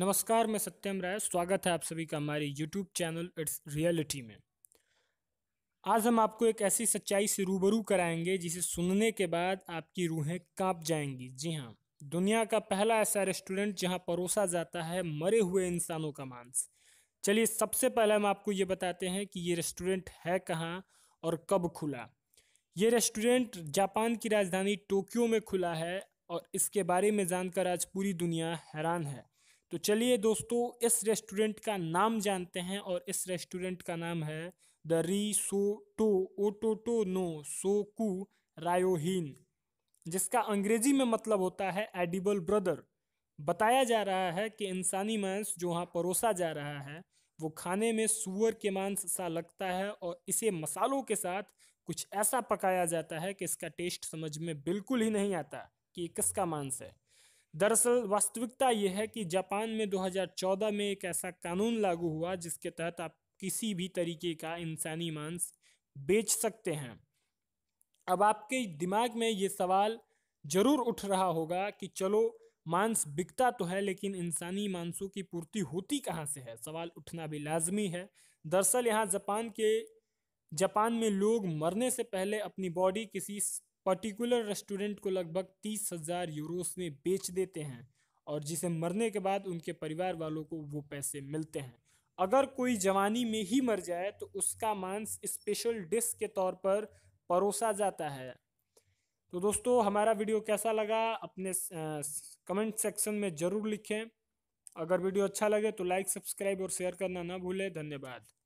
नमस्कार मैं सत्यम राय स्वागत है आप सभी का हमारे यूट्यूब चैनल इट्स रियलिटी में आज हम आपको एक ऐसी सच्चाई से रूबरू कराएंगे जिसे सुनने के बाद आपकी रूहें कांप जाएंगी जी हाँ दुनिया का पहला ऐसा रेस्टोरेंट जहाँ परोसा जाता है मरे हुए इंसानों का मांस चलिए सबसे पहले हम आपको ये बताते हैं कि ये रेस्टोरेंट है कहाँ और कब खुला ये रेस्टोरेंट जापान की राजधानी टोक्यो में खुला है और इसके बारे में जानकर आज पूरी दुनिया हैरान है तो चलिए दोस्तों इस रेस्टोरेंट का नाम जानते हैं और इस रेस्टोरेंट का नाम है द री सो टो ओटोटो नो सोकू रायोहीन जिसका अंग्रेजी में मतलब होता है एडिबल ब्रदर बताया जा रहा है कि इंसानी मांस जो वहाँ परोसा जा रहा है वो खाने में सुअर के मांस सा लगता है और इसे मसालों के साथ कुछ ऐसा पकाया जाता है कि इसका टेस्ट समझ में बिल्कुल ही नहीं आता कि किसका मांस है दरअसल वास्तविकता यह है कि जापान में 2014 में एक ऐसा कानून लागू हुआ जिसके तहत आप किसी भी तरीके का इंसानी मांस बेच सकते हैं अब आपके दिमाग में ये सवाल जरूर उठ रहा होगा कि चलो मांस बिकता तो है लेकिन इंसानी मांसों की पूर्ति होती कहाँ से है सवाल उठना भी लाजमी है दरअसल यहाँ जापान के जापान में लोग मरने से पहले अपनी बॉडी किसी पर्टिकुलर रेस्टोरेंट को लगभग तीस हज़ार यूरोस में बेच देते हैं और जिसे मरने के बाद उनके परिवार वालों को वो पैसे मिलते हैं अगर कोई जवानी में ही मर जाए तो उसका मांस स्पेशल डिश के तौर पर परोसा जाता है तो दोस्तों हमारा वीडियो कैसा लगा अपने कमेंट सेक्शन में ज़रूर लिखें अगर वीडियो अच्छा लगे तो लाइक सब्सक्राइब और शेयर करना ना भूलें धन्यवाद